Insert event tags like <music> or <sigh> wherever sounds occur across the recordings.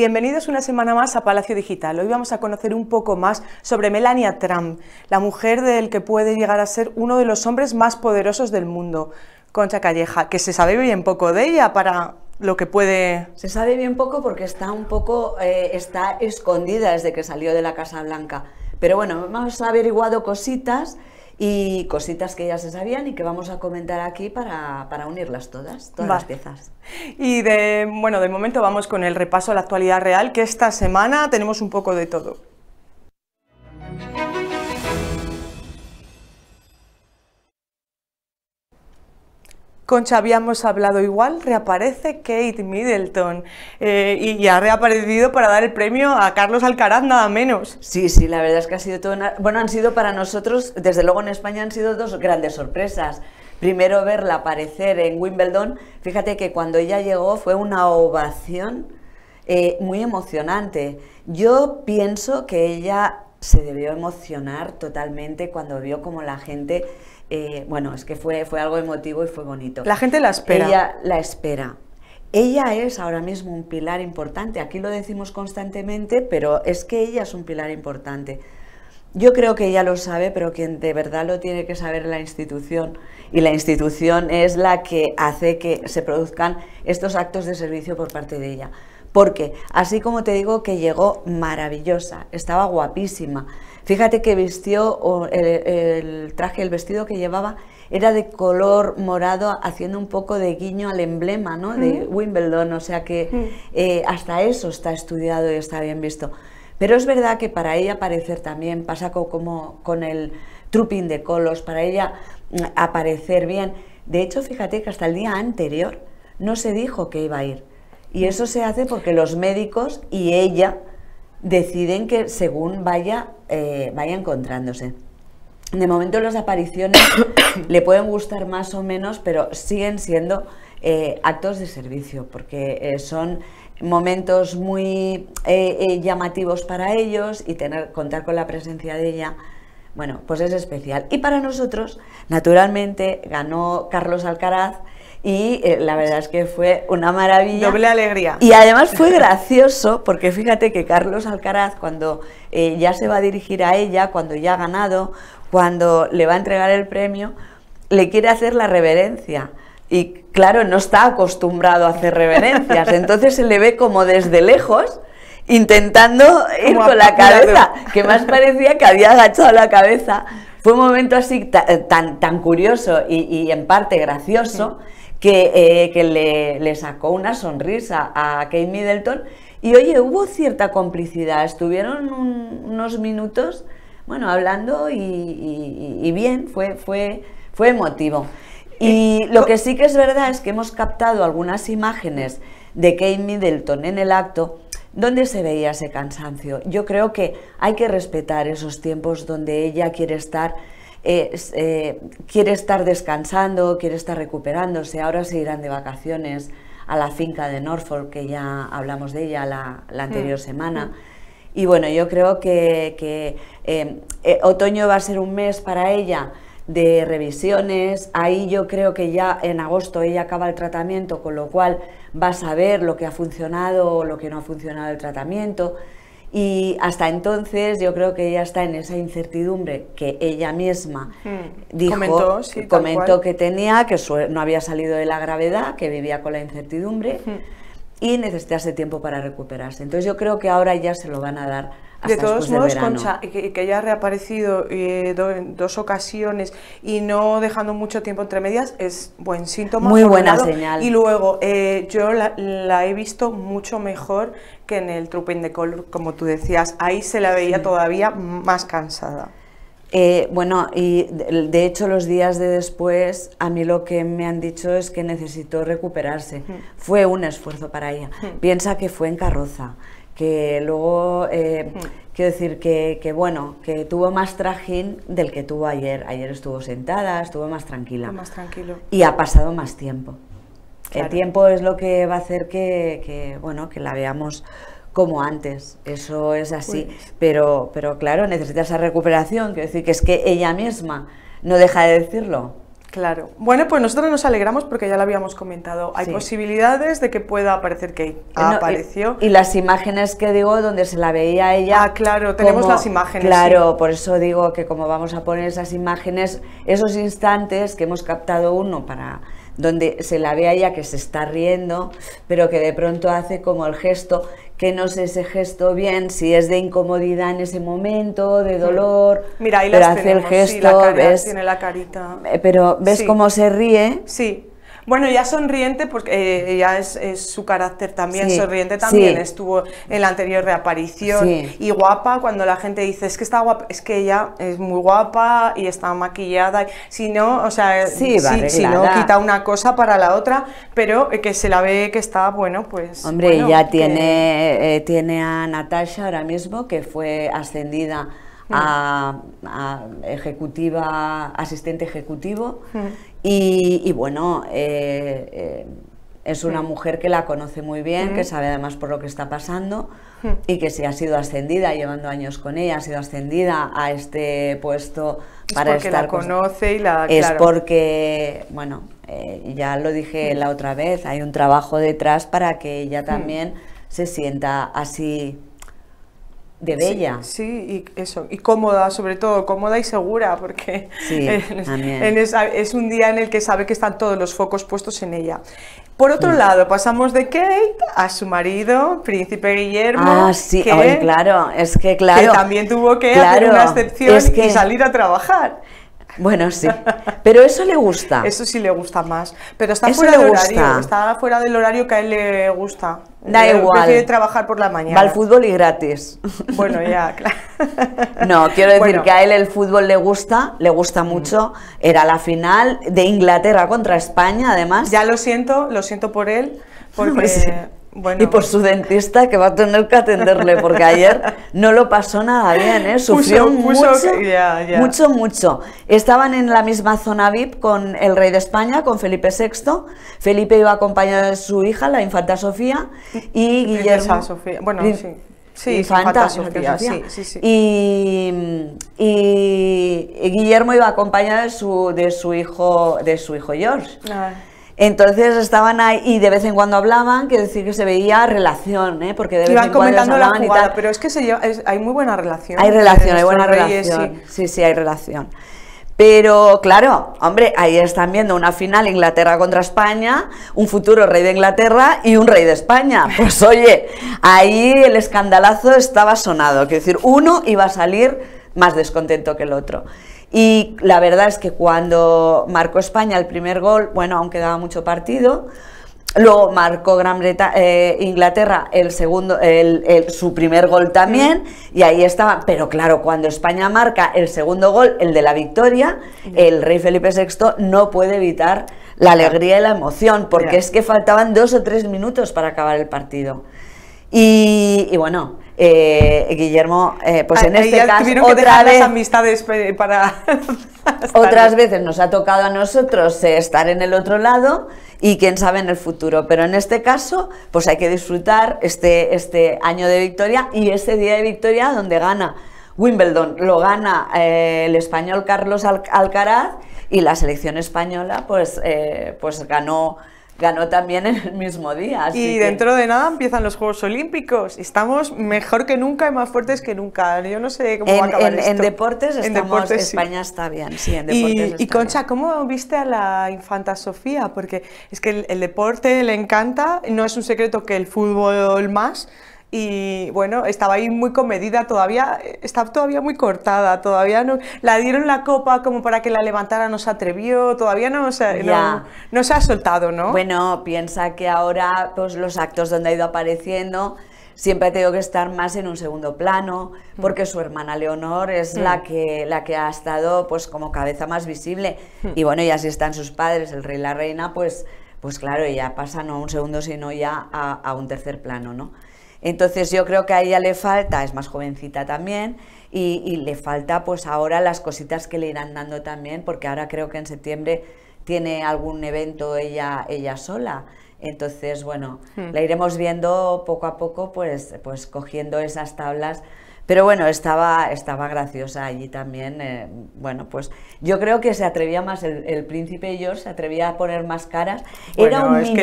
Bienvenidos una semana más a Palacio Digital. Hoy vamos a conocer un poco más sobre Melania Trump, la mujer del que puede llegar a ser uno de los hombres más poderosos del mundo. Concha Calleja, que se sabe bien poco de ella para lo que puede... Se sabe bien poco porque está un poco eh, está escondida desde que salió de la Casa Blanca. Pero bueno, hemos averiguado cositas y cositas que ya se sabían y que vamos a comentar aquí para, unirlas todas, todas las piezas. Y de, bueno, de momento vamos con el repaso a la actualidad real, que esta semana tenemos un poco de todo. Concha, habíamos hablado igual, reaparece Kate Middleton eh, y, ha reaparecido para dar el premio a Carlos Alcaraz, nada menos. Sí, sí, la verdad es que ha sido todo... Una... Bueno, han sido para nosotros, desde luego en España han sido dos grandes sorpresas. Primero verla aparecer en Wimbledon, fíjate que cuando ella llegó fue una ovación eh, muy emocionante. Yo pienso que ella se debió emocionar totalmente cuando vio como la gente, eh, bueno, es que fue, fue algo emotivo y fue bonito. La gente la espera. Ella la espera. Ella es ahora mismo un pilar importante, aquí lo decimos constantemente, pero es que ella es un pilar importante. Yo creo que ella lo sabe, pero quien de verdad lo tiene que saber es la institución. Y la institución es la que hace que se produzcan estos actos de servicio por parte de ella. Porque así como te digo que llegó maravillosa, estaba guapísima. Fíjate que vistió el, traje, el vestido que llevaba era de color morado, haciendo un poco de guiño al emblema ¿no? de Wimbledon. O sea que eh, hasta eso está estudiado y está bien visto. Pero es verdad que para ella aparecer también pasa como con el trooping de colos, para ella mm, aparecer bien. De hecho, fíjate que hasta el día anterior no se dijo que iba a ir. Y eso se hace porque los médicos y ella deciden que según vaya, eh, vaya encontrándose. De momento las apariciones <coughs> le pueden gustar más o menos, pero siguen siendo eh, actos de servicio, porque eh, son momentos muy llamativos para ellos y tener, contar con la presencia de ella, bueno, pues es especial. Y para nosotros, naturalmente, ganó Carlos Alcaraz y eh, la verdad es que fue una maravilla. Doble alegría. Y además fue gracioso porque fíjate que Carlos Alcaraz cuando eh, ya se va a dirigir a ella, cuando ya ha ganado, cuando le va a entregar el premio, le quiere hacer la reverencia. Y claro, no está acostumbrado a hacer reverencias, <laughs> entonces se le ve como desde lejos intentando ir con la cabeza, que más parecía que había agachado la cabeza. Fue un momento así eh, tan, tan curioso y, en parte gracioso que, eh, le, sacó una sonrisa a Kate Middleton. Y oye, hubo cierta complicidad, estuvieron unos minutos, bueno, hablando y, bien, fue, fue, fue emotivo. Y eh, lo que sí que es verdad es que hemos captado algunas imágenes de Kate Middleton en el acto donde se veía ese cansancio. Yo creo que hay que respetar esos tiempos donde ella quiere estar eh, eh, quiere estar descansando, quiere estar recuperándose, ahora se irán de vacaciones a la finca de Norfolk, que ya hablamos de ella la, mm. anterior semana. Mm. Y bueno, yo creo que, em, eh, otoño va a ser un mes para ella de revisiones. Ahí yo creo que ya en agosto ella acaba el tratamiento, con lo cual va a saber lo que ha funcionado o lo que no ha funcionado el tratamiento. Y hasta entonces yo creo que ella está en esa incertidumbre que ella misma hmm. dijo, comentó, que tenía, que no había salido de la gravedad, que vivía con la incertidumbre hmm. y necesitase tiempo para recuperarse. Entonces yo creo que ahora ya se lo van a dar de todos modos, Concha, que, haya reaparecido eh, en dos ocasiones y no dejando mucho tiempo entre medias es buen síntoma. Muy buena señal. Y luego, eh, yo la, he visto mucho mejor que en el trupe de Color, como tú decías. Ahí se la veía todavía más cansada. Eh, bueno, y de hecho los días de después a mí lo que me han dicho es que necesitó recuperarse. Mm. Fue un esfuerzo para ella. Mm. Piensa que fue en carroza que luego, eh, hmm. quiero decir que, que, bueno, que tuvo más trajín del que tuvo ayer. Ayer estuvo sentada, estuvo más tranquila. Más tranquilo. Y ha pasado más tiempo. El tiempo es lo que va a hacer que, que bueno, que la veamos como antes, eso es así, pues pero, pero claro, necesita esa recuperación, quiero decir que es que ella misma no deja de decirlo, Claro. Bueno, pues nosotros nos alegramos porque ya lo habíamos comentado. Hay posibilidades de que pueda aparecer que eh, eh, apareció. Y, las imágenes que digo, donde se la veía ella. Ah, claro, tenemos las imágenes. Claro, por eso digo que como vamos a poner esas imágenes, esos instantes que hemos captado uno para donde se la ve ella que se está riendo, pero que de pronto hace como el gesto que no sé ese gesto bien, si es de incomodidad en ese momento, de mm. dolor, Mira, ahí hace el gesto, la cara, tiene la carita. Eh, pero ves cómo se ríe. Sí. Bueno, ya sonriente, porque ya eh, es, su carácter también, sonriente también estuvo en la anterior reaparición. Y guapa, cuando la gente dice, es que está guapa, es que ella es muy guapa y está maquillada. Si no, o sea, si, no, quita una cosa para la otra, pero eh, que se la ve que está, bueno, pues... Hombre, ya tiene, eh, tiene a Natasha ahora mismo, que fue ascendida a, ejecutiva, asistente ejecutivo. Y, bueno, eh, eh, es una mujer que la conoce muy bien, que sabe además por lo que está pasando y que si ha sido ascendida, llevando años con ella, ha sido ascendida a este puesto para porque la conoce y la. Es porque, bueno, eh, ya lo dije la otra vez, hay un trabajo detrás para que ella también se sienta así de bella. Sí, y eso, y cómoda, sobre todo, cómoda y segura, porque <laughs> es un día en el que sabe que están todos los focos puestos en ella. Por otro lado, pasamos de Kate a su marido, Príncipe Guillermo. Ah, sí, claro, es que claro. Que también tuvo que hacer una excepción y salir a trabajar. Bueno, sí. <laughs> Pero eso le gusta. Eso sí le gusta más. Pero está fuera del horario. Está fuera del horario que a él le gusta. Da igual. Prefiero trabajar por la mañana. Va al fútbol y gratis. <laughs> Bueno, ya, <laughs> claro. No, quiero decir que a él el fútbol le gusta, le gusta mm. mucho. Era la final de Inglaterra contra España, además. Ya lo siento, lo siento por él, <laughs> porque... Y por pues- su dentista que va a tener que atenderle, porque ayer no lo pasó nada bien, ¿eh? sufrió mucho, mucho, mucho, Estaban en la misma zona VIP con el rey de España, con Felipe VI. Felipe iba acompañado de su hija, la infanta Sofía, y Guillermo. Bueno, sí. infanta, Sofía, Sí, y, Guillermo iba acompañado de su, de su hijo, de su hijo George. Ah. Entonces estaban ahí y de vez en cuando hablaban, que decir que se veía relación, ¿eh? porque de vez en cuando comentando la jugada, y tal. pero es que se lleva, hay muy buena relación. Hay relación, hay buena relación. Sí. sí, sí, hay relación. Pero claro, hombre, ahí están viendo una final Inglaterra contra España, un futuro rey de Inglaterra y un rey de España. <laughs> Pues oye, ahí el escandalazo estaba sonado. que decir, uno iba a salir más descontento que el otro. Y la verdad es que cuando marcó España el primer gol, bueno, aún quedaba mucho partido. Luego marcó Gran eh, Inglaterra el segundo, su primer gol también, mm. y ahí estaba. Pero claro, cuando España marca el segundo gol, el de la victoria, el rey Felipe VI no puede evitar la alegría y la emoción, porque es que faltaban dos o tres minutos para acabar el partido. y bueno, Guillermo, pues en este caso las amistades para otras veces nos ha tocado a nosotros eh, estar en el otro lado y quién sabe en el futuro, pero en este caso pues hay que disfrutar este, este año de victoria y este día de victoria donde gana Wimbledon, lo gana eh, el español Carlos Alcaraz y la selección española pues, eh, pues ganó ganó también en el mismo día. y dentro de nada empiezan los Juegos Olímpicos. Estamos mejor que nunca y más fuertes que nunca. Yo no sé cómo en, va a acabar esto. En deportes, en España está bien, sí, en deportes Y, Concha, ¿cómo viste a la infanta Sofía? Porque es que el deporte le encanta, no es un secreto que el fútbol más, y bueno, estaba ahí muy comedida todavía, está todavía muy cortada, todavía no, la dieron la copa como para que la levantara, no se atrevió, todavía no se, no, no se ha soltado, ¿no? Bueno, piensa que ahora pues, los actos donde ha ido apareciendo siempre ha tenido que estar más en un segundo plano, mm. porque su hermana Leonor es la, mm. que, la que ha estado pues como cabeza más visible, mm. y bueno, y así están sus padres, el rey y la reina, pues, pues claro, ya pasa no a un segundo, sino ya a un tercer plano, ¿no? Entonces yo creo que a ella le falta, es más jovencita también, y, le falta pues ahora las cositas que le irán dando también, porque ahora creo que en septiembre tiene algún evento ella, ella sola. Entonces, bueno, hmm. la iremos viendo poco a poco, pues, pues cogiendo esas tablas pero bueno, estaba, estaba graciosa allí también. Eh, bueno, pues yo creo que se atrevía más el, príncipe George, se atrevía a poner más caras. era un minillo.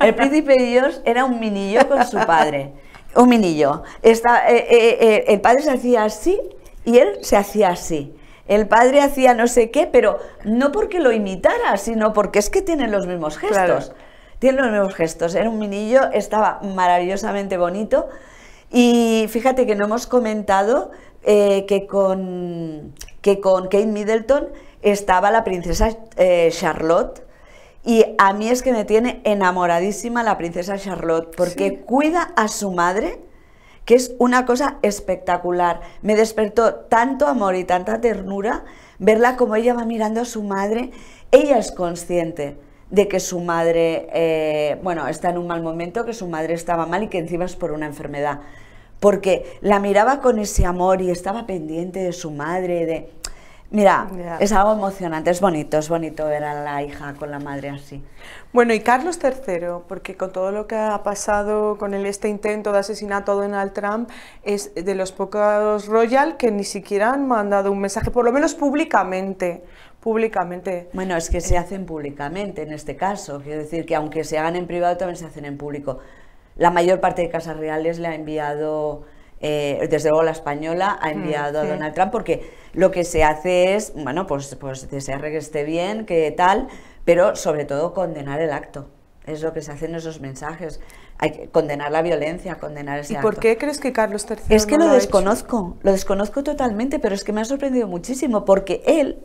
el príncipe... George era un minillo con su padre. Un minillo. Eh, eh, el padre se hacía así y él se hacía así. El padre hacía no sé qué, pero no porque lo imitara, sino porque es que tienen los mismos gestos. tiene Tienen los mismos gestos. Era un minillo, estaba maravillosamente bonito. Y fíjate que no hemos comentado eh, que, con, que con Kate Middleton estaba la princesa eh, Charlotte. Y a mí es que me tiene enamoradísima la princesa Charlotte, porque cuida a su madre, que es una cosa espectacular. Me despertó tanto amor y tanta ternura verla como ella va mirando a su madre. Ella es consciente de que su madre, eh, bueno, está en un mal momento, que su madre estaba mal y que encima es por una enfermedad. Porque la miraba con ese amor y estaba pendiente de su madre, de... Mira, es algo emocionante, es bonito, es bonito ver a la hija con la madre así. Bueno, y Carlos III, porque con todo lo que ha pasado con el, este intento de asesinato a Donald Trump, es de los pocos royal que ni siquiera han mandado un mensaje, por lo menos públicamente públicamente. Bueno, es que se eh, hacen públicamente en este caso. Quiero decir que aunque se hagan en privado, también se hacen en público. La mayor parte de casas reales le ha enviado, eh, desde luego la española, ha mm, enviado a Donald Trump, porque lo que se hace es, bueno, pues, pues desear que esté bien, que tal, pero sobre todo condenar el acto. Es lo que se hacen esos mensajes. Hay que condenar la violencia, condenar ese ¿Y por qué crees que Carlos III? Es que lo desconozco, lo desconozco totalmente, pero es que me ha sorprendido muchísimo, porque él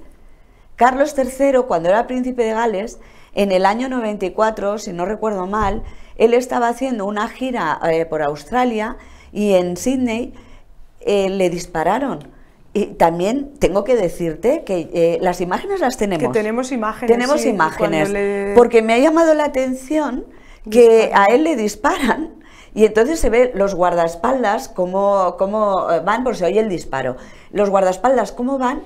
Carlos III, cuando era príncipe de Gales, en el año 94, si no recuerdo mal, él estaba haciendo una gira eh, por Australia y en Sydney eh, le dispararon. Y también tengo que decirte que eh, las imágenes las tenemos. Que tenemos imágenes. Tenemos imágenes. Porque me ha llamado la atención que a él le disparan y entonces se ve los guardaespaldas cómo, cómo van, por si oye el disparo. Los guardaespaldas cómo van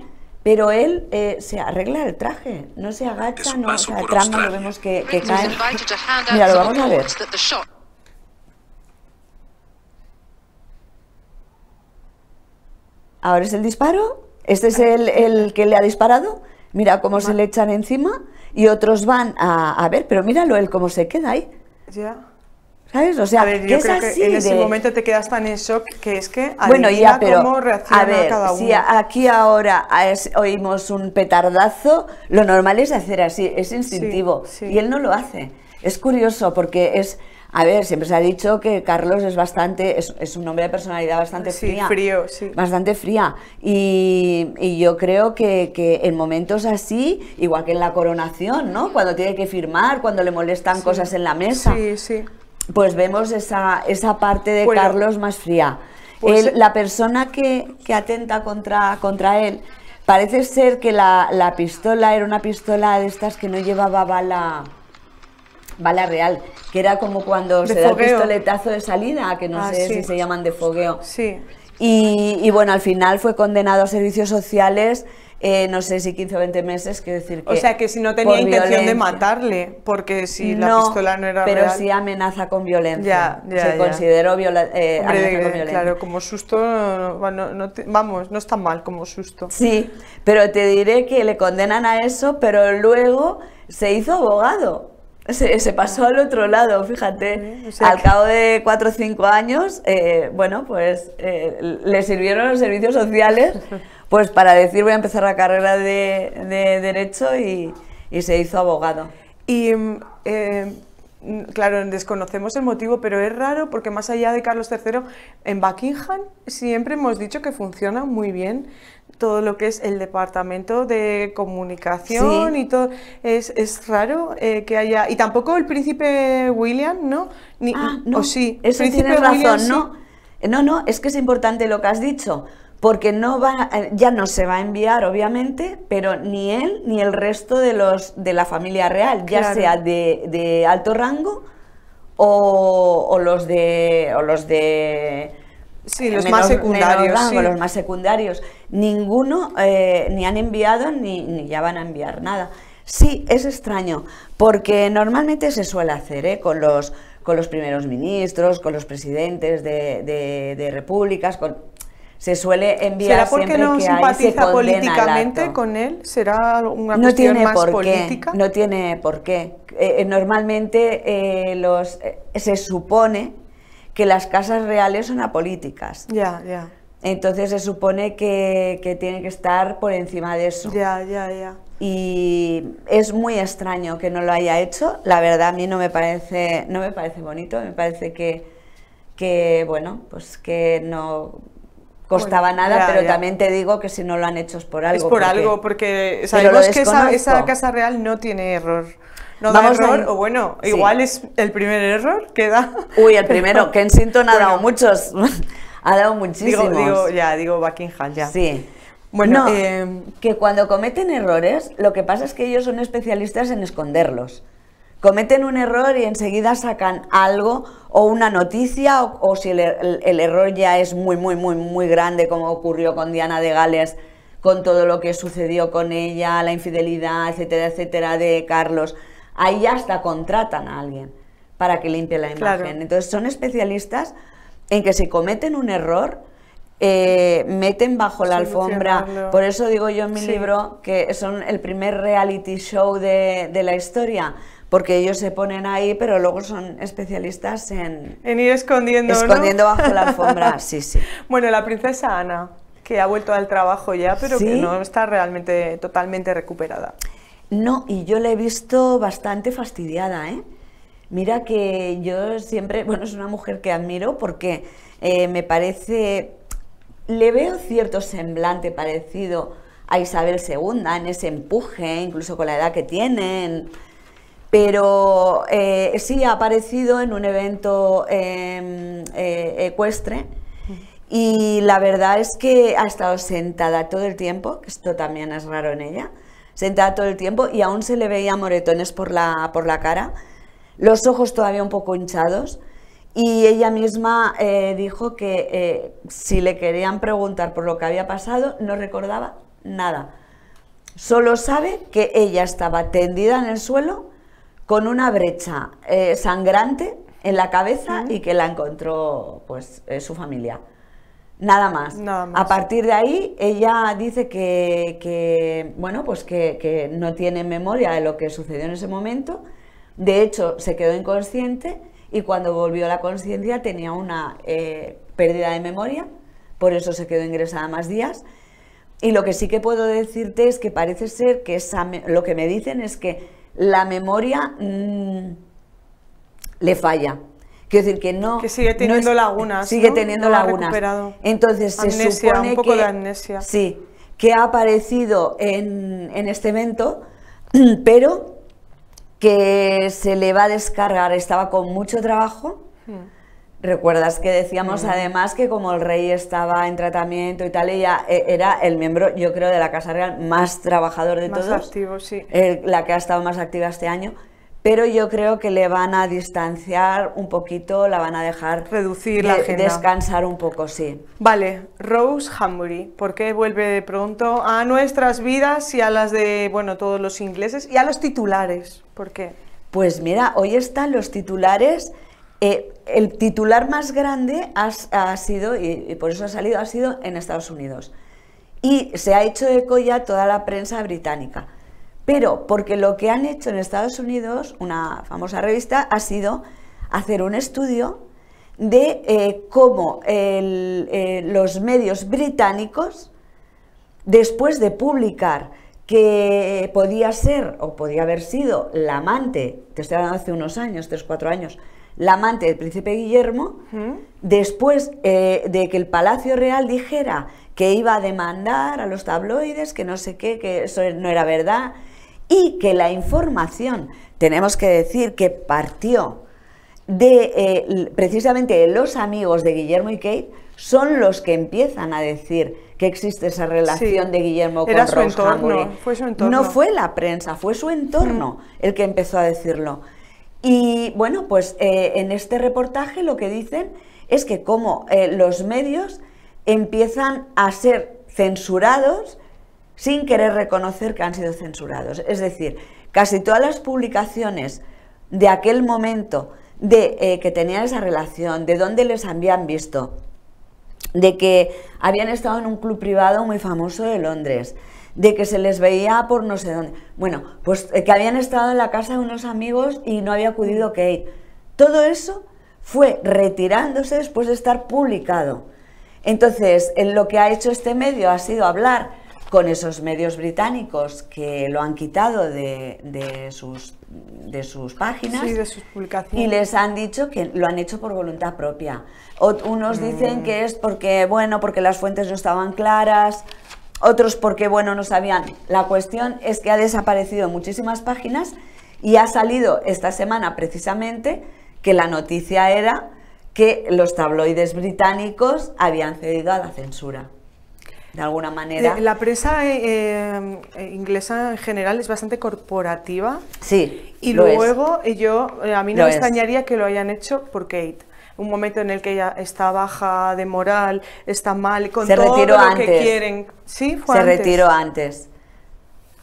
pero él eh, se arregla el traje, no se agacha, no, se sea, lo vemos que, cae. Mira, lo vamos a ver. Ahora es el disparo, este es el, que le ha disparado, mira cómo se le echan encima y otros van a, ver, pero míralo él cómo se queda ahí. Ya. ¿Sabes? O sea, ver, yo creo que en ese momento te quedas tan en shock que es que bueno, ya, pero, cómo reacciona a ver, Si aquí ahora oímos un petardazo, lo normal es hacer así, es instintivo. Y él no lo hace. Es curioso porque es. A ver, siempre se ha dicho que Carlos es bastante, es, un hombre de personalidad bastante sí, frío, sí. Bastante fría. Y, yo creo que, en momentos así, igual que en la coronación, ¿no? Cuando tiene que firmar, cuando le molestan cosas en la mesa. Sí, sí pues vemos esa, esa parte de pues, Carlos más fría. Pues eh la persona que, atenta contra, contra él, parece ser que la, pistola era una pistola de estas que no llevaba bala, bala real, que era como cuando se da el pistoletazo de salida, que no ah, sé si se llaman de fogueo. Sí. y bueno, al final fue condenado a servicios sociales eh, no sé si 15 o 20 meses, quiero decir O sea, que si no tenía intención de matarle, porque si la pistola no era pero si amenaza con violencia. Se consideró eh, eh, violencia. Claro, como susto, no, no vamos, no está mal como susto. Sí, pero te diré que le condenan a eso, pero luego se hizo abogado. Se, pasó al otro lado, fíjate. al cabo de 4 o 5 años, bueno, pues le sirvieron los servicios sociales <laughs> pues para decir voy a empezar la carrera de, Derecho y, se hizo abogado. Y eh, claro, desconocemos el motivo, pero es raro porque más allá de Carlos III, en Buckingham siempre hemos dicho que funciona muy bien todo lo que es el departamento de comunicación y todo. Es, raro eh, que haya... Y tampoco el príncipe William, ¿no? Ah, no. sí. Eso príncipe tienes razón, ¿no? Eh, no, no, es que es importante lo que has dicho porque no va, ya no se va a enviar, obviamente, pero ni él ni el resto de, los, de la familia real, ya sea de, alto rango o, los de... O los de Sí, los más secundarios. Los más secundarios. Ninguno eh, ni han enviado ni, ya van a enviar nada. Sí, es extraño, porque normalmente se suele hacer ¿eh? con, los, con los primeros ministros, con los presidentes de, de repúblicas, con, se suele enviar ¿Será porque no simpatiza políticamente con él? ¿Será una no más política? no tiene por qué. Eh, eh, normalmente eh, los, se supone que las casas reales son apolíticas. Ya, ya. Entonces se supone que, tiene que estar por encima de eso. Ya, ya, ya. Y es muy extraño que no lo haya hecho. La verdad a mí no me parece, no me parece bonito. Me parece que, que bueno, pues que no costaba nada, pero también te digo que si no lo han hecho es por algo. Es por algo, porque sabemos que esa, casa real no tiene error. No da error, o bueno, igual es el primer error que da. <laughs> Uy, el primero, Kensington <laughs> ha dado muchos, ha dado muchísimos. Digo, ya, digo Buckingham, ya. Sí. Bueno, eh, que cuando cometen errores, lo que pasa es que ellos son especialistas en esconderlos cometen un error y enseguida sacan algo o una noticia o, si el, error ya es muy, muy, muy, muy grande como ocurrió con Diana de Gales, con todo lo que sucedió con ella, la infidelidad, etcétera, etcétera, de Carlos. Ahí hasta contratan a alguien para que limpie la imagen. Entonces son especialistas en que si cometen un error, eh, meten bajo la alfombra. Por eso digo yo en mi libro que son el primer reality show de, de la historia porque ellos se ponen ahí, pero luego son especialistas en... En ir escondiendo, Escondiendo bajo la alfombra, <laughs> sí, sí. Bueno, la princesa Ana, que ha vuelto al trabajo ya, pero que no está realmente totalmente recuperada. No, y yo la he visto bastante fastidiada, ¿eh? Mira que yo siempre, bueno, es una mujer que admiro porque eh, me parece, le veo cierto semblante parecido a Isabel II en ese empuje, incluso con la edad que tienen pero eh, sí ha aparecido en un evento em, eh, ecuestre y la verdad es que ha estado sentada todo el tiempo, que esto también es raro en ella, sentada todo el tiempo y aún se le veía moretones por la, por la cara, los ojos todavía un poco hinchados y ella misma eh, dijo que si le querían preguntar por lo que había pasado no recordaba nada. Solo sabe que ella estaba tendida en el suelo, con una brecha eh, sangrante en la cabeza y que la encontró pues eh, su familia. Nada más. A partir de ahí, ella dice que, bueno, pues que, no tiene memoria de lo que sucedió en ese momento. De hecho, se quedó inconsciente y cuando volvió a la conciencia tenía una eh, pérdida de memoria, por eso se quedó ingresada más días. Y lo que sí que puedo decirte es que parece ser que lo que me dicen es que la memoria mm, le falla. Quiero decir que no. Que sigue teniendo lagunas. Sigue teniendo lagunas. Entonces se supone un poco que. De amnesia. Sí, que ha aparecido en, este evento, <clears throat> pero que se le va a descargar. Estaba con mucho trabajo. Hmm. Recuerdas que decíamos además que como el rey estaba en tratamiento y tal, ella eh, era el miembro, yo creo, de la Casa Real más trabajador de todos. Más activo, sí. la que ha estado más activa este año. Pero yo creo que le van a distanciar un poquito, la van a dejar... Reducir la agenda. Descansar un poco, sí. Vale, Rose Hambury, ¿por qué vuelve de pronto a nuestras vidas y a las de, bueno, todos los ingleses y a los titulares? ¿Por qué? Pues mira, hoy están los titulares eh, el titular más grande ha sido, y, por eso ha salido, ha sido en Estados Unidos. Y se ha hecho eco ya toda la prensa británica. Pero porque lo que han hecho en Estados Unidos, una famosa revista, ha sido hacer un estudio de eh, cómo eh, los medios británicos, después de publicar que podía ser o podía haber sido la amante, te estoy hablando hace unos años, tres, cuatro años, la amante del príncipe Guillermo, después eh, de que el Palacio Real dijera que iba a demandar a los tabloides, que no sé qué, que eso no era verdad, y que la información, tenemos que decir que partió de eh, precisamente los amigos de Guillermo y Kate, son los que empiezan a decir que existe esa relación de Guillermo con era su entorno, No fue la prensa, fue su entorno el que empezó a decirlo. Y bueno, pues eh, en este reportaje lo que dicen es que como eh, los medios empiezan a ser censurados sin querer reconocer que han sido censurados. Es decir, casi todas las publicaciones de aquel momento de eh, que tenían esa relación, de dónde les habían visto, de que habían estado en un club privado muy famoso de Londres, de que se les veía por no sé dónde. Bueno, pues eh, que habían estado en la casa de unos amigos y no había acudido Kate. Todo eso fue retirándose después de estar publicado. Entonces, en lo que ha hecho este medio ha sido hablar con esos medios británicos que lo han quitado de, sus, de sus, páginas sí, de sus publicaciones. y les han dicho que lo han hecho por voluntad propia. unos mm. dicen que es porque, bueno, porque las fuentes no estaban claras, otros porque, bueno, no sabían. La cuestión es que ha desaparecido muchísimas páginas y ha salido esta semana precisamente que la noticia era que los tabloides británicos habían cedido a la censura. De alguna manera. Eh, la prensa eh, eh, inglesa en general es bastante corporativa. Sí. Y luego yo, a mí no me extrañaría que lo hayan hecho por Kate un momento en el que ella está baja de moral, está mal, con todo lo que quieren. Sí, Se retiró antes.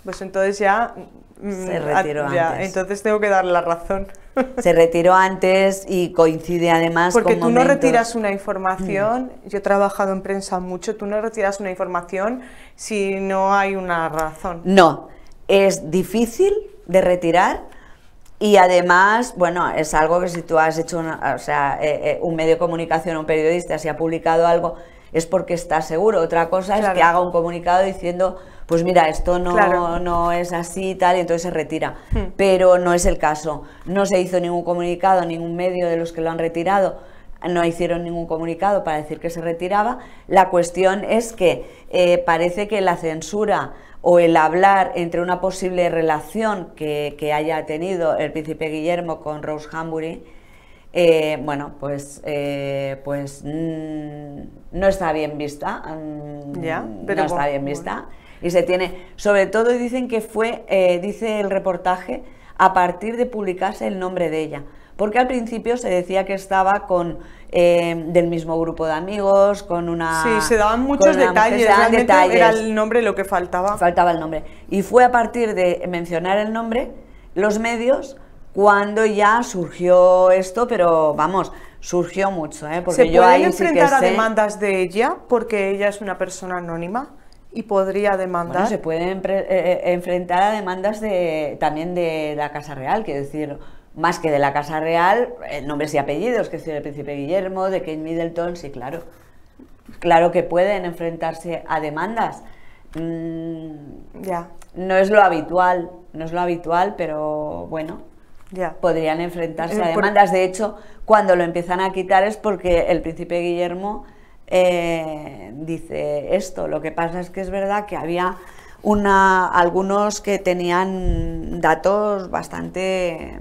Pues entonces ya... Mm, mm, Se retiró antes. Entonces tengo que darle la razón. Se retiró antes y coincide además Porque tú no retiras una información, mm. yo he trabajado en prensa mucho, tú no retiras una información si no hay una razón. No, es difícil de retirar, y además, bueno, es algo que si tú has hecho o sea, eh, eh, un medio de comunicación, un periodista, si ha publicado algo, es porque está seguro. Otra cosa es que haga un comunicado diciendo, pues mira, esto no, no es así y tal, y entonces se retira. Hmm. Pero no es el caso. No se hizo ningún comunicado, ningún medio de los que lo han retirado no hicieron ningún comunicado para decir que se retiraba. La cuestión es que eh, parece que la censura o el hablar entre una posible relación que, haya tenido el príncipe Guillermo con Rose Hambury, eh, bueno, pues, eh, pues mm, no está bien vista. Mm, ya, no está bien vista. Y se tiene, sobre todo dicen que fue, eh, dice el reportaje, a partir de publicarse el nombre de ella. Porque al principio se decía que estaba con Em, del mismo grupo de amigos, con una... Sí, se daban muchos detalles, era el nombre lo que faltaba. Faltaba el nombre. Y fue a partir de mencionar el nombre, los medios, cuando ya surgió esto, pero vamos, surgió mucho. ¿eh? Porque ¿Se yo hay enfrentar a demandas de ella? Porque ella es una persona anónima y podría demandar. se pueden eh, eh, enfrentar a demandas de, también de la Casa Real, que decir más que de la Casa Real, eh, nombres y apellidos, que es el príncipe Guillermo, de Kate Middleton, sí, claro. Claro que pueden enfrentarse a demandas. Mm, ya. No es lo habitual, no es lo habitual, pero bueno, podrían enfrentarse a eh, demandas. De hecho, cuando lo empiezan a quitar es porque el príncipe Guillermo eh, dice esto. Lo que pasa es que es verdad que había una, algunos que tenían datos bastante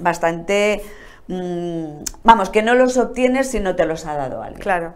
bastante... Mm, vamos, que no los obtienes si no te los ha dado alguien. Claro.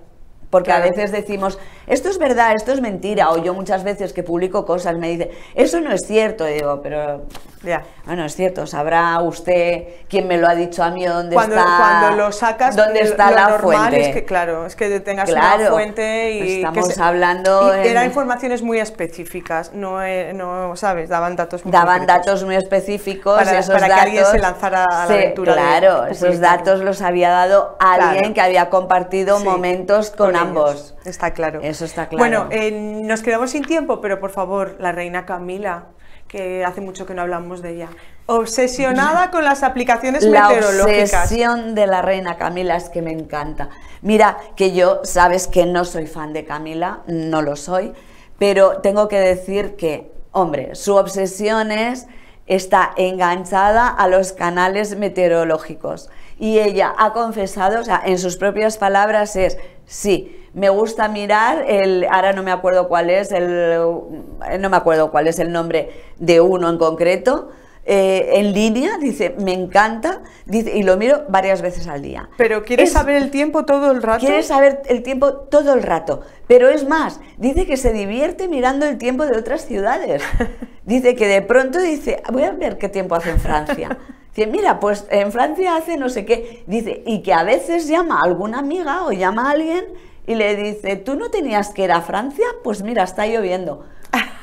Porque a veces decimos, esto es verdad, esto es mentira, o yo muchas veces que publico cosas me dice, eso no es cierto, digo, pero... Ya. Bueno, es cierto, sabrá usted quién me lo ha dicho a mí o dónde está... Cuando lo sacas, dónde está lo la normal es que, claro, es que tengas una fuente y... Estamos hablando... Y en... Eran informaciones muy específicas, no, eh, no, ¿sabes? Daban datos muy Daban datos muy específicos. Para, que alguien se lanzara a la aventura. claro, esos datos los había dado alguien que había compartido momentos con, ambos. Está claro está claro. Bueno, eh, nos quedamos sin tiempo, pero por favor, la reina Camila, que hace mucho que no hablamos de ella. Obsesionada <laughs> con las aplicaciones meteorológicas. La obsesión de la reina Camila es que me encanta. Mira, que yo sabes que no soy fan de Camila, no lo soy, pero tengo que decir que, hombre, su obsesión es está enganchada a los canales meteorológicos. Y ella ha confesado, o sea, en sus propias palabras es, sí, me gusta mirar el, ahora no me acuerdo cuál es el, no me acuerdo cuál es el nombre de uno en concreto, eh, en línea, dice, me encanta, dice, y lo miro varias veces al día. Pero quiere saber el tiempo todo el rato. Quieres saber el tiempo todo el rato. Pero es más, dice que se divierte mirando el tiempo de otras ciudades. <laughs> dice que de pronto dice, voy a ver qué tiempo hace en Francia. Dice, mira, pues en Francia hace no sé qué. Dice, y que a veces llama a alguna amiga o llama a alguien y le dice, ¿tú no tenías que ir a Francia? Pues mira, está lloviendo. <laughs>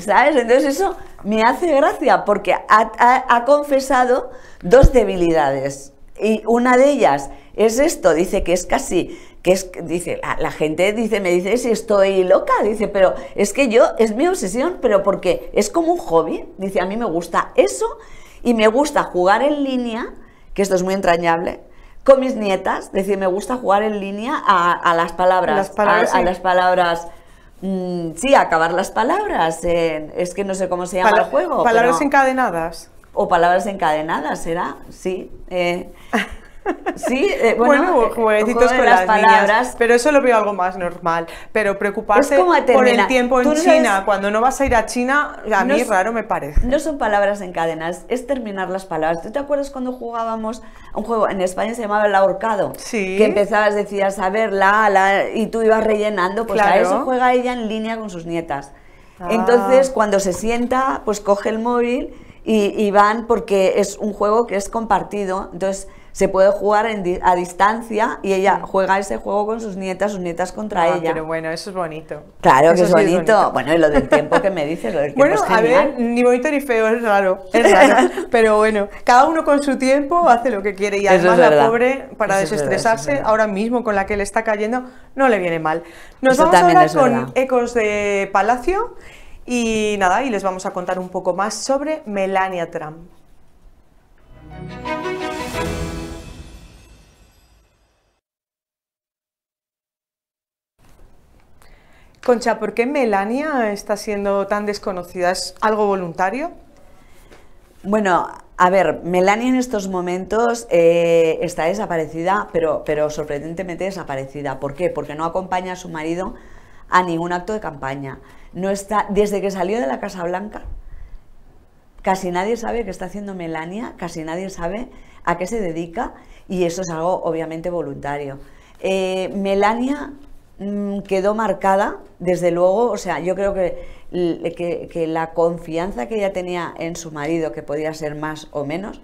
¿Sabes? Entonces eso me hace gracia porque ha, confesado dos debilidades. Y una de ellas es esto, dice que es casi, que dice, la, gente dice, me dice si estoy loca, dice, pero es que yo, es mi obsesión, pero porque es como un hobby, dice, a mí me gusta eso y me gusta jugar en línea, que esto es muy entrañable, con mis nietas, decir, me gusta jugar en línea a, las palabras, a, las palabras Mm, sí, acabar las palabras. es que no sé cómo se llama el juego. Palabras encadenadas. O palabras encadenadas, será, sí. Eh. <laughs> Sí, eh, bueno, eh, jueguecitos con las, palabras. pero eso lo veo algo más normal. Pero preocuparse por el tiempo en China, cuando no vas a ir a China, a mí es, raro me parece. No son palabras en cadenas, es terminar las palabras. ¿Tú te acuerdas cuando jugábamos un juego en España se llamaba el ahorcado? Sí. Que empezabas, decías, a ver, la, y tú ibas rellenando. Pues claro. a eso juega ella en línea con sus nietas. Ah. Entonces, cuando se sienta, pues coge el móvil y, y van porque es un juego que es compartido. Entonces, se puede jugar a distancia y ella mm. juega ese juego con sus nietas, sus nietas contra ah, ella. Pero bueno, eso es bonito. Claro que eso es bonito. Bueno, y lo del tiempo que me dices, lo del <laughs> tiempo Bueno, a ver, ni bonito ni feo, es raro, es raro. <laughs> pero bueno, cada uno con su tiempo hace lo que quiere y además la pobre, para desestresarse, ahora mismo con la que le está cayendo, no le viene mal. Nos también vamos con Ecos de Palacio y nada, y les vamos a contar un poco más sobre Melania Trump. Concha, ¿por qué Melania está siendo tan desconocida? ¿Es algo voluntario? Bueno, a ver, Melania en estos momentos eh, está desaparecida, pero, pero sorprendentemente desaparecida. ¿Por qué? Porque no acompaña a su marido a ningún acto de campaña. No está, desde que salió de la Casa Blanca, casi nadie sabe qué está haciendo Melania, casi nadie sabe a qué se dedica y eso es algo obviamente voluntario. Eh, Melania Mm, quedó marcada, desde luego, o sea, yo creo que, la confianza que ella tenía en su marido, que podía ser más o menos,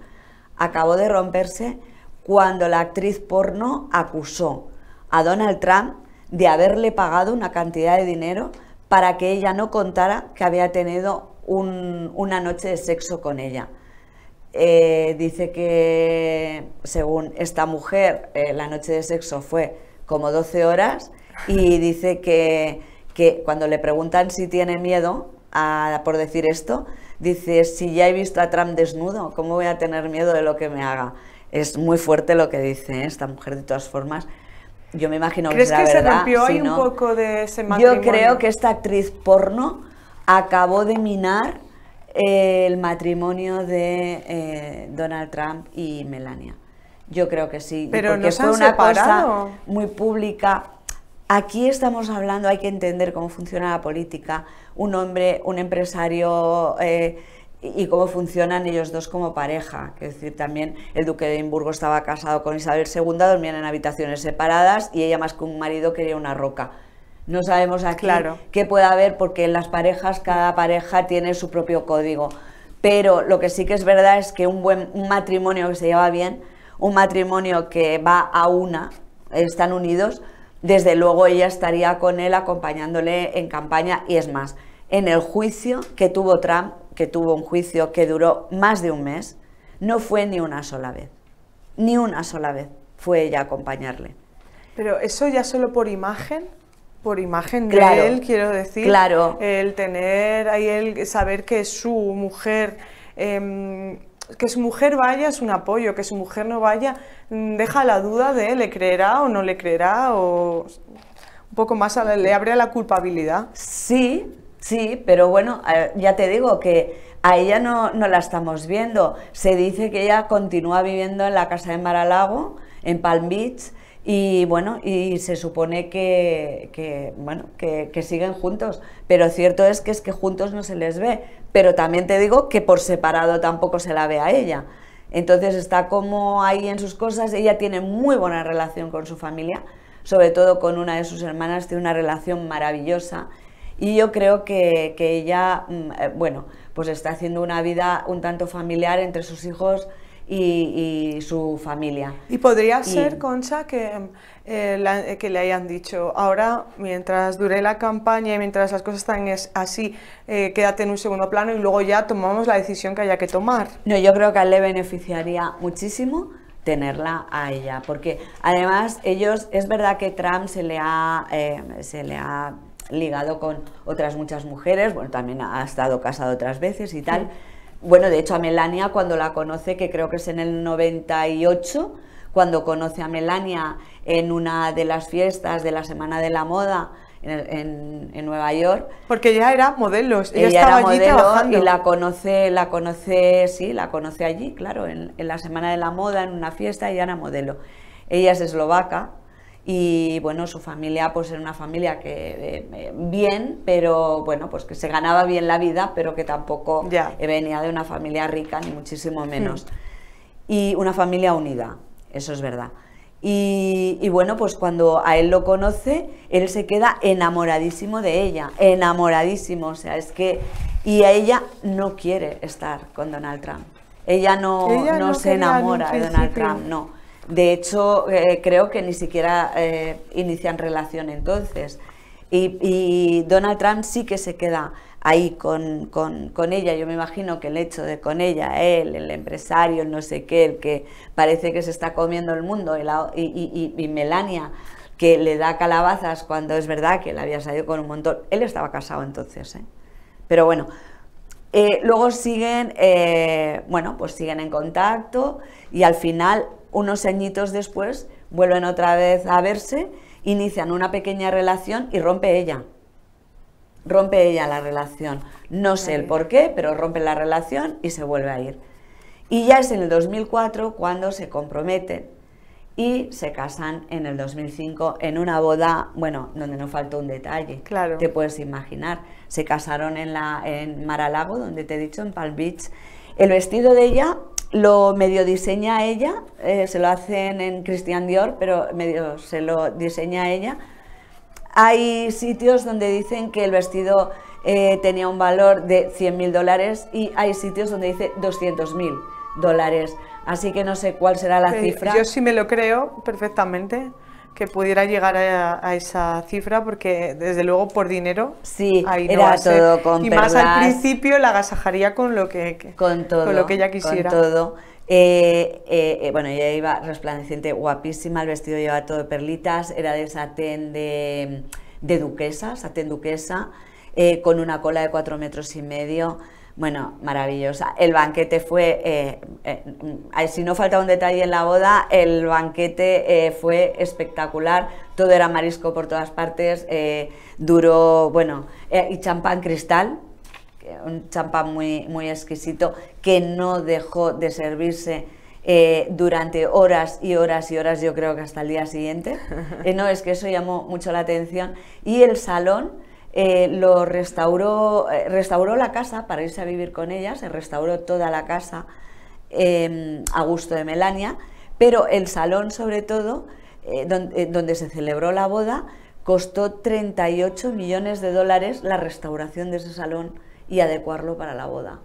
acabó de romperse cuando la actriz porno acusó a Donald Trump de haberle pagado una cantidad de dinero para que ella no contara que había tenido una noche de sexo con ella. Eh, dice que, según esta mujer, eh, la noche de sexo fue como 12 horas y dice que, cuando le preguntan si tiene miedo a, por decir esto, dice, si ya he visto a Trump desnudo, ¿cómo voy a tener miedo de lo que me haga? Es muy fuerte lo que dice ¿eh? esta mujer de todas formas. Yo me imagino ¿Crees que, se rompió ahí un poco de ese matrimonio? Yo creo que esta actriz porno acabó de minar eh, el matrimonio de eh, Donald Trump y Melania. Yo creo que sí, Pero porque fue una cosa muy pública. Aquí estamos hablando, hay que entender cómo funciona la política, un hombre, un empresario eh, y cómo funcionan ellos dos como pareja. Es decir, también el duque de Edimburgo estaba casado con Isabel II, dormían en habitaciones separadas y ella más que un marido quería una roca. No sabemos aquí qué puede haber porque en las parejas cada pareja tiene su propio código. Pero lo que sí que es verdad es que un buen un matrimonio que se lleva bien, un matrimonio que va a una, están unidos, desde luego ella estaría con él acompañándole en campaña y es más, en el juicio que tuvo Trump, que tuvo un juicio que duró más de un mes, no fue ni una sola vez, ni una sola vez fue ella a acompañarle. Pero eso ya solo por imagen, por imagen de él, quiero decir, claro. el tener ahí el saber que su mujer em, que su mujer vaya es un apoyo, que su mujer no vaya mm, deja la duda de le creerá o no le creerá o un poco más le abre la culpabilidad. Sí, sí, pero bueno, ya te digo que a ella no, no la estamos viendo. Se dice que ella continúa viviendo en la casa de Maralago, en Palm Beach, y bueno, y se supone que, bueno, que, que, siguen juntos, pero cierto es que es que juntos no se les ve, pero también te digo que por separado tampoco se la ve a ella. Entonces está como ahí en sus cosas, ella tiene muy buena relación con su familia, sobre todo con una de sus hermanas, tiene una relación maravillosa y yo creo que, que ella, mm, eh, bueno, pues está haciendo una vida un tanto familiar entre sus hijos, y, su familia. ¿Y podría ser, Concha, que, eh, eh, que le hayan dicho, ahora, mientras dure la campaña y mientras las cosas están es, así, eh, quédate en un segundo plano y luego ya tomamos la decisión que haya que tomar? No, yo creo que a él le beneficiaría muchísimo tenerla a ella, porque además ellos, es verdad que Trump se le ha, se le ha ligado con otras muchas mujeres, bueno, también ha estado casado otras veces y tal, bueno, de hecho a Melania cuando la conoce, que creo que es en el 98, cuando conoce a Melania en una de las fiestas de la Semana de la Moda, en, Nueva York. Porque ya era modelo, ella, estaba allí trabajando. Y la conoce, la conoce, sí, la conoce allí, claro, en, en, la Semana de la Moda, en una fiesta, ella era modelo. Ella es eslovaca, y bueno, su familia pues era una familia que eh, eh, bien, pero bueno, pues que se ganaba bien la vida, pero que tampoco eh, venía de una familia rica, ni muchísimo hmm. menos. Y una familia unida, eso es verdad. Y, bueno, pues cuando a él lo conoce, él se queda enamoradísimo de ella, enamoradísimo, o sea, es que... Y a ella no quiere estar con Donald Trump. Ella ella no, no se enamora de Donald Trump, no de hecho, eh, creo que ni siquiera eh, inician relación entonces. Y, Donald Trump sí que se queda ahí con, ella. Yo me imagino que el hecho de con ella, él, el empresario, el no sé qué, el que parece que se está comiendo el mundo, y, Melania, que le da calabazas cuando es verdad que le había salido con un montón. Él estaba casado entonces, ¿eh? Pero bueno, eh, luego siguen, bueno, pues siguen en contacto y al final unos añitos después vuelven otra vez a verse, inician una pequeña relación y rompe ella. Rompe ella la relación. No sé el por qué, pero rompe la relación y se vuelve a ir. Y ya es en el 2004 cuando se comprometen y se casan en el 2005 en una boda, bueno, donde no faltó un detalle. Claro. Te puedes imaginar. Se casaron en, la, en Maralago, donde te he dicho, en Palm Beach. El vestido de ella lo medio diseña ella, eh, se lo hacen en Christian Dior, pero medio se lo diseña ella. Hay sitios donde dicen que el vestido eh, tenía un valor de 100.000 dólares y hay sitios donde dice 200.000 dólares. Así que no sé cuál será la cifra. Yo sí me lo creo perfectamente que pudiera llegar a, esa cifra, porque desde luego por dinero. Sí, era todo con Y más al principio la agasajaría con lo que, con, todo, lo que ella quisiera. Eh, eh, eh, bueno, ella iba resplandeciente, guapísima, el vestido llevaba todo de perlitas, era de satén de, de duquesa, satén duquesa, con una cola de cuatro metros y medio. Bueno, maravillosa. El banquete fue, eh, eh, si no falta un detalle en la boda, el banquete eh, fue espectacular. Todo era marisco por todas partes, duró, bueno, y champán cristal, un champán muy, muy exquisito que no dejó de servirse. durante horas y horas y horas, yo creo que hasta el día siguiente. <laughs> no, es que eso llamó mucho la atención. Y el salón eh, lo restauró, eh, restauró la casa para irse a vivir con ella, se restauró toda la casa em, a gusto de Melania, pero el salón sobre todo, eh, donde, se celebró la boda, costó 38 millones de dólares la restauración de ese salón y adecuarlo para la boda.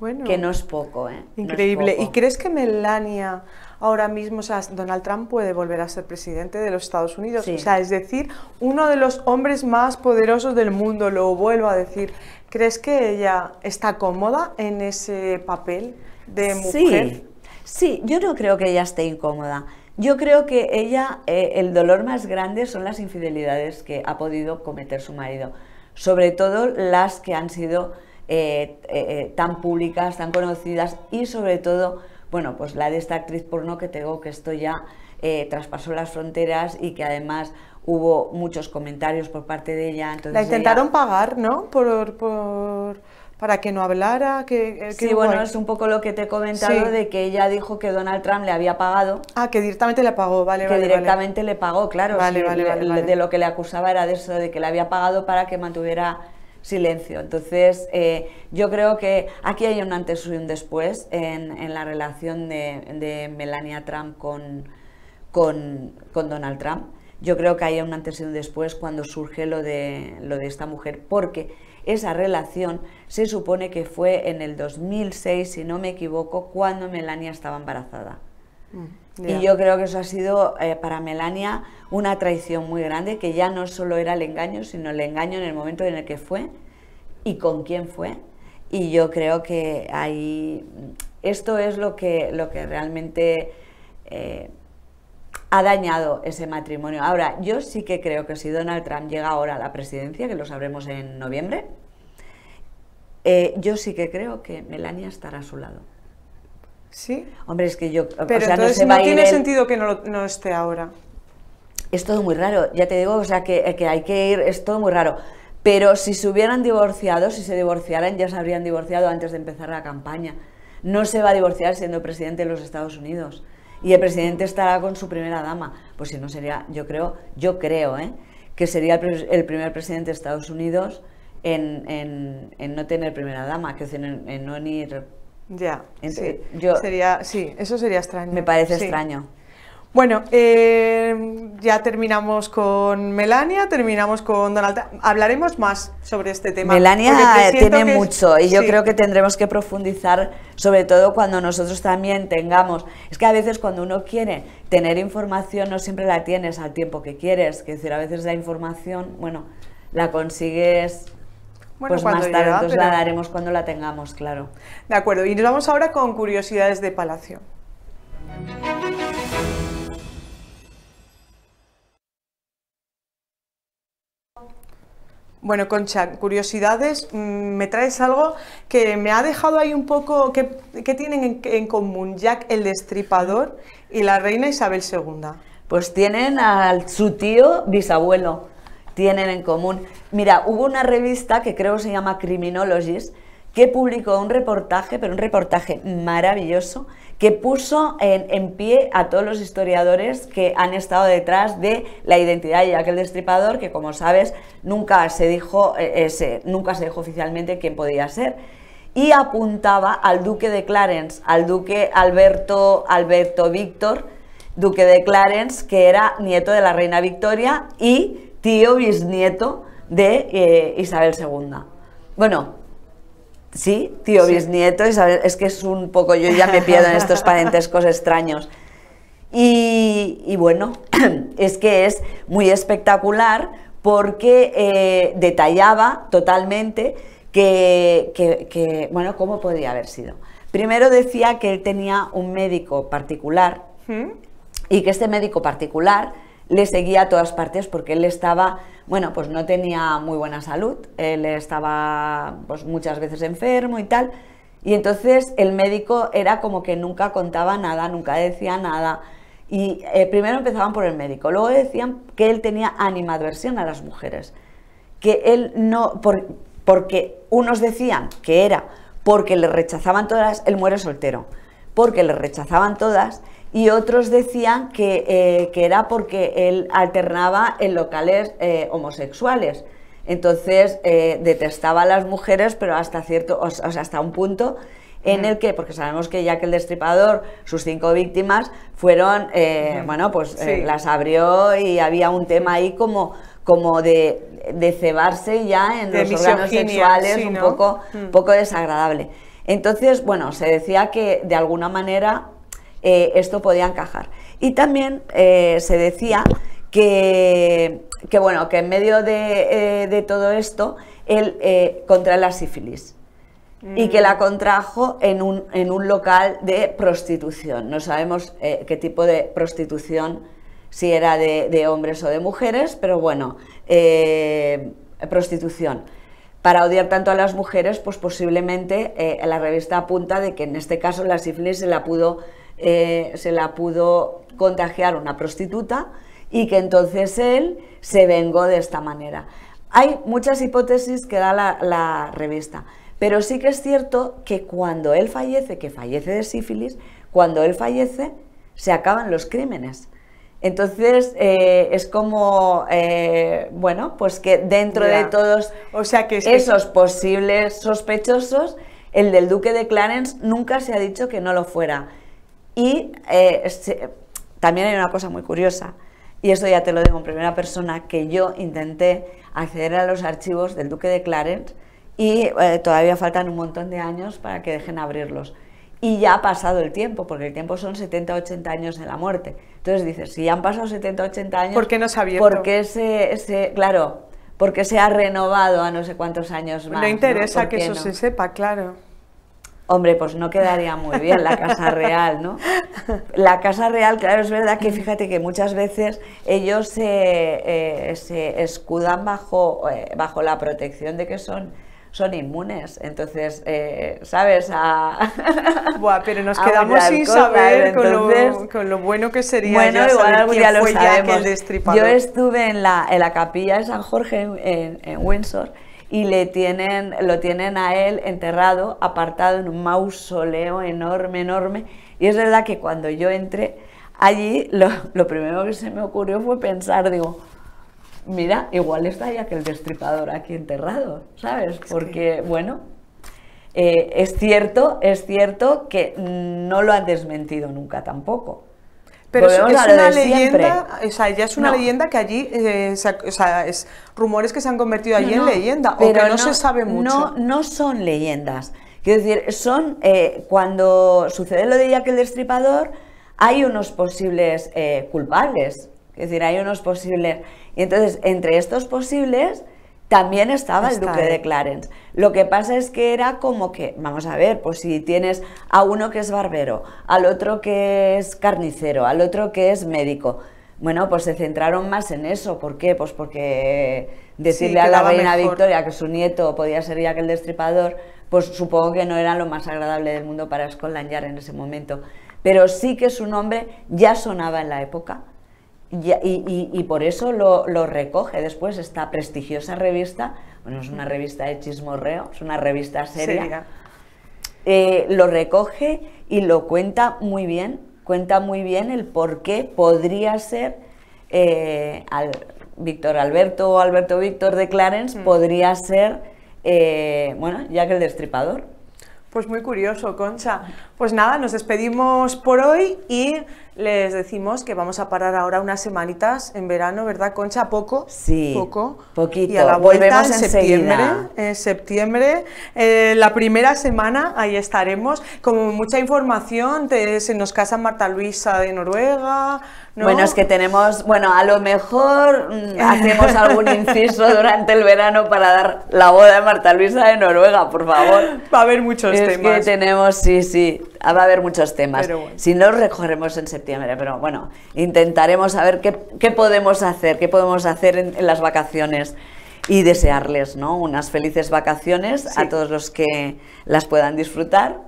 Bueno, que no es poco, ¿eh? Increíble. ¿Y crees que Melania ahora mismo, Donald Trump puede volver a ser presidente de los Estados Unidos. O sea, es decir, uno de los hombres más poderosos del mundo, lo vuelvo a decir. ¿Crees que ella está cómoda en ese papel de mujer? Sí, yo no creo que ella esté incómoda. Yo creo que ella, eh, el dolor más grande son las infidelidades que ha podido cometer su marido. Sobre todo las que han sido eh, eh, tan públicas, tan conocidas y sobre todo bueno, pues la de esta actriz porno que tengo que esto ya eh, traspasó las fronteras y que además hubo muchos comentarios por parte de ella. Entonces la intentaron pagar, ¿no? Por, por, para que no hablara. Que, eh, sí, bueno, es un poco lo que te he comentado de que ella dijo que Donald Trump le había pagado. Ah, que directamente le pagó, vale, vale. directamente le pagó, claro. Vale, vale, de lo que le acusaba era de eso, de que le había pagado para que mantuviera silencio. Entonces, eh, yo creo que aquí hay un antes y un después en, la relación de, Melania Trump con, con, Donald Trump. Yo creo que hay un antes y un después cuando surge lo de, lo de esta mujer, porque esa relación se supone que fue en el 2006, si no me equivoco, cuando Melania estaba embarazada. Mm. Y yo creo que eso ha sido eh, para Melania una traición muy grande, que ya no solo era el engaño, sino el engaño en el momento en el que fue y con quién fue. Y yo creo que ahí esto es lo que, lo que realmente eh, ha dañado ese matrimonio. Ahora, yo sí que creo que si Donald Trump llega ahora a la presidencia, que lo sabremos en noviembre, eh, yo sí que creo que Melania estará a su lado. Sí. Hombre, es que yo. Pero no, se tiene sentido que no, no esté ahora. Es todo muy raro, ya te digo, o sea, que, hay que ir, es todo muy raro. Pero si se hubieran divorciado, si se divorciaran, ya se habrían divorciado antes de empezar la campaña. No se va a divorciar siendo presidente de los Estados Unidos. Y el presidente estará con su primera dama. Pues si no sería, yo creo, yo creo, ¿eh? que sería el, primer presidente de Estados Unidos en, en, no tener primera dama, que en, en no ir ya. sí. Yo, sería, sí, eso sería extraño. Me parece extraño. Bueno, eh, ya terminamos con Melania, terminamos con Donald. Hablaremos más sobre este tema. Melania tiene mucho y yo creo que tendremos que profundizar, sobre todo cuando nosotros también tengamos. Es que a veces cuando uno quiere tener información no siempre la tienes al tiempo que quieres. Es decir, a veces la información, bueno, la consigues bueno, pues más tarde la daremos cuando la tengamos, claro. De acuerdo, y nos vamos ahora con curiosidades de Palacio. Bueno, Concha, curiosidades, mm, me traes algo que me ha dejado ahí un poco, ¿Qué tienen en, en, común Jack el Destripador y la reina Isabel II? Pues tienen a su tío bisabuelo, tienen en común. Mira, hubo una revista que creo se llama Criminologies que publicó un reportaje, pero un reportaje maravilloso, que puso en, pie a todos los historiadores que han estado detrás de la identidad de aquel Destripador, que como sabes nunca se dijo, eh, eh, nunca se dijo oficialmente quién podía ser. Y apuntaba al duque de Clarence, al duque Alberto, Alberto Víctor, duque de Clarence, que era nieto de la reina Victoria y tío bisnieto de eh, Isabel II. Bueno, sí, tío bisnieto, Isabel, es que es un poco, yo ya me pierdo en estos parentescos extraños. Y, bueno, <clears throat> es que es muy espectacular porque eh, detallaba totalmente que, bueno, ¿cómo podría haber sido? Primero decía que él tenía un médico particular ¿Mm? y que este médico particular le seguía a todas partes porque él estaba, bueno, pues no tenía muy buena salud, él estaba pues muchas veces enfermo y tal, y entonces el médico era como que nunca contaba nada, nunca decía nada, y eh, primero empezaban por el médico, luego decían que él tenía animadversión a las mujeres, que él no, porque unos decían que era porque le rechazaban todas, él muere soltero, porque le rechazaban todas, y otros decían eh, que, era porque él alternaba en locales eh, homosexuales. Entonces eh, detestaba a las mujeres, pero hasta cierto, hasta un punto en el que, porque sabemos que ya que el Destripador, sus cinco víctimas fueron, bueno, pues las abrió y había un tema ahí como, como de, cebarse ya en los órganos sexuales, un poco, mm. poco desagradable. Entonces, bueno, se decía que de alguna manera eh, esto podía encajar. Y también eh, se decía que, bueno, que en medio de, eh, todo esto, él contrae la sífilis y que la mm. contrajo en un, local de prostitución. No sabemos qué tipo de prostitución, si era de, hombres o de mujeres, pero bueno, prostitución para odiar tanto a las mujeres, pues posiblemente la revista apunta de que en este caso la sífilis se la pudo eh, se la pudo contagiar una prostituta y que entonces él se vengó de esta manera. Hay muchas hipótesis que da la, revista, pero sí que es cierto que cuando él fallece, que fallece de sífilis, cuando él fallece se acaban los crímenes. Entonces, eh, es como, eh, bueno, pues que dentro de todos o sea que esos posibles sospechosos, el del duque de Clarence nunca se ha dicho que no lo fuera. Y eh, también hay una cosa muy curiosa, y esto ya te lo digo en primera persona, que yo intenté acceder a los archivos del duque de Clarence y eh, todavía faltan un montón de años para que dejen abrirlos. Y ya ha pasado el tiempo, porque el tiempo son 70, 80 años de la muerte. Entonces dices, si ya han pasado 70, 80 años... ¿Por qué no se ha abierto? Porque se, claro, porque se ha renovado a no sé cuántos años más. No interesa que eso se sepa, claro. Hombre, pues no quedaría muy bien la casa real, ¿no? La casa real, claro, es verdad que fíjate que muchas veces ellos se, eh, escudan bajo, eh, bajo la protección de que son son inmunes. Entonces, eh, ¿sabes? <laughs> pero nos quedamos sin saber con, lo, bueno que sería bueno, igual algún Yo estuve en la, en la capilla de San Jorge en Windsor y le tienen, lo tienen a él enterrado, apartado en un mausoleo enorme, enorme. Y es verdad que cuando yo entré allí, lo, primero que se me ocurrió fue pensar, digo, mira, igual está ya que el destripador aquí enterrado, ¿sabes? Porque, bueno, eh, es cierto, es cierto que no lo han desmentido nunca tampoco. Pero es, una leyenda, o sea, ya es una leyenda que allí, eh, o sea, es rumores que se han convertido allí en leyenda, o que no, se sabe mucho. No, no son leyendas. Quiero decir, son eh, cuando sucede lo de Jack el Destripador, hay unos posibles eh, culpables. Es decir, hay unos posibles. Y entonces, entre estos posibles, también estaba el duque de eh. Clarence. Lo que pasa es que era como que, vamos a ver, pues si tienes a uno que es barbero, al otro que es carnicero, al otro que es médico, bueno, pues se centraron más en eso. ¿Por qué? Pues porque decirle a la reina Victoria que su nieto podía ser ya que el Destripador, pues supongo que no era lo más agradable del mundo para Scotland en ese momento. Pero sí que su nombre ya sonaba en la época y, por eso lo, recoge después esta prestigiosa revista, bueno, es una revista de chismorreo, es una revista seria, eh, lo recoge y lo cuenta muy bien, cuenta muy bien el por qué podría ser eh, al, Víctor Alberto Alberto Víctor de Clarence, mm. podría ser, eh, bueno, bueno, que el Destripador. Pues muy curioso, Concha. Pues nada, nos despedimos por hoy y les decimos que vamos a parar ahora unas semanitas en verano, ¿verdad, Concha? Poco, sí, poco, poquito. Y a la vuelta Volvemos en septiembre, en septiembre, eh, la primera semana ahí estaremos Como mucha información. se nos casa Marta Luisa de Noruega. Bueno, es que tenemos, bueno, a lo mejor mm, <laughs> hacemos algún inciso durante el verano para dar la boda de Marta Luisa de Noruega, por favor. Va a haber muchos temas. es Que tenemos, sí, sí. Ah, va a haber muchos temas. Si no, los recogeremos en septiembre, pero bueno, intentaremos saber qué, qué podemos hacer, qué podemos hacer en, las vacaciones y desearles ¿no? unas felices vacaciones a todos los que las puedan disfrutar.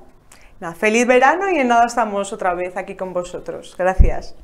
feliz verano y en nada estamos otra vez aquí con vosotros. Gracias.